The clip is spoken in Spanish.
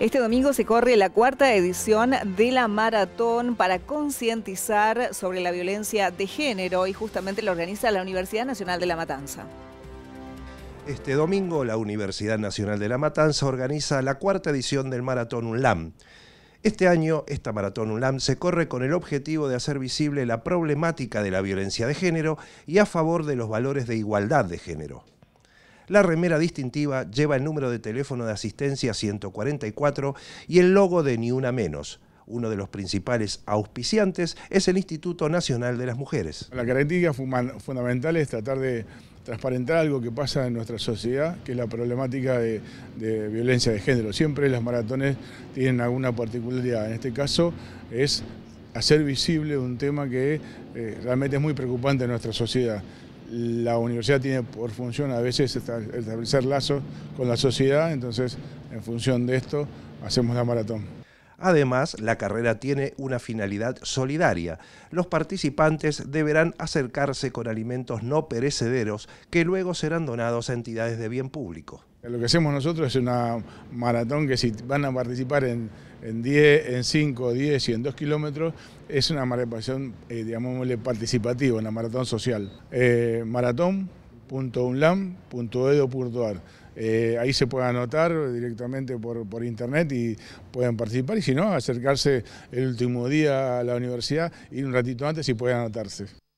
Este domingo se corre la cuarta edición de la maratón para concientizar sobre la violencia de género y justamente lo organiza la Universidad Nacional de La Matanza. Este domingo la Universidad Nacional de La Matanza organiza la cuarta edición del Maratón UNLAM. Este año, esta maratón UNLAM se corre con el objetivo de hacer visible la problemática de la violencia de género y a favor de los valores de igualdad de género la remera distintiva lleva el número de teléfono de asistencia 144 y el logo de Ni Una Menos. Uno de los principales auspiciantes es el Instituto Nacional de las Mujeres. La característica fundamental es tratar de transparentar algo que pasa en nuestra sociedad, que es la problemática de, violencia de género. Siempre las maratones tienen alguna particularidad. En este caso es hacer visible un tema que eh, realmente es muy preocupante en nuestra sociedad la universidad tiene por función a veces establecer lazos con la sociedad, entonces en función de esto hacemos la maratón. Además, la carrera tiene una finalidad solidaria. Los participantes deberán acercarse con alimentos no perecederos que luego serán donados a entidades de bien público. Lo que hacemos nosotros es una maratón que si van a participar en, 10, en 5, 10 y en 2 kilómetros, es una maratón, eh, participativa, una maratón social. Eh, maratón.unlam.edu.ar eh, ahí se puede anotar directamente por, por, internet y pueden participar. Y si no, acercarse el último día a la universidad, y un ratito antes y pueden anotarse.